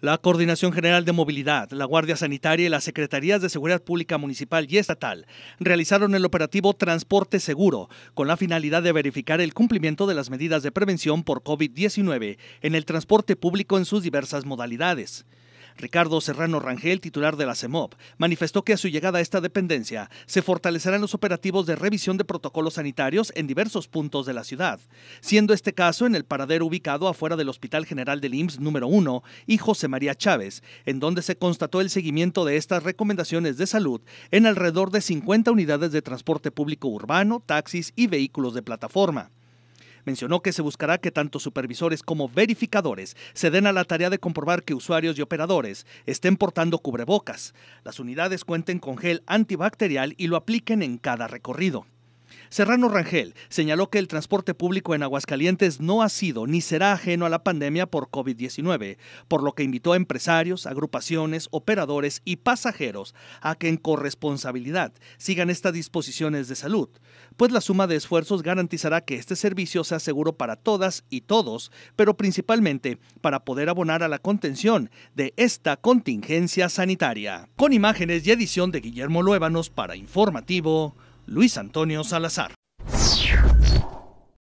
La Coordinación General de Movilidad, la Guardia Sanitaria y las Secretarías de Seguridad Pública Municipal y Estatal realizaron el operativo Transporte Seguro con la finalidad de verificar el cumplimiento de las medidas de prevención por COVID-19 en el transporte público en sus diversas modalidades. Ricardo Serrano Rangel, titular de la CEMOP, manifestó que a su llegada a esta dependencia se fortalecerán los operativos de revisión de protocolos sanitarios en diversos puntos de la ciudad, siendo este caso en el paradero ubicado afuera del Hospital General del IMSS número 1 y José María Chávez, en donde se constató el seguimiento de estas recomendaciones de salud en alrededor de 50 unidades de transporte público urbano, taxis y vehículos de plataforma. Mencionó que se buscará que tanto supervisores como verificadores se den a la tarea de comprobar que usuarios y operadores estén portando cubrebocas, las unidades cuenten con gel antibacterial y lo apliquen en cada recorrido. Serrano Rangel señaló que el transporte público en Aguascalientes no ha sido ni será ajeno a la pandemia por COVID-19, por lo que invitó a empresarios, agrupaciones, operadores y pasajeros a que en corresponsabilidad sigan estas disposiciones de salud, pues la suma de esfuerzos garantizará que este servicio sea seguro para todas y todos, pero principalmente para poder abonar a la contención de esta contingencia sanitaria. Con imágenes y edición de Guillermo Luévanos para Informativo. Luis Antonio Salazar.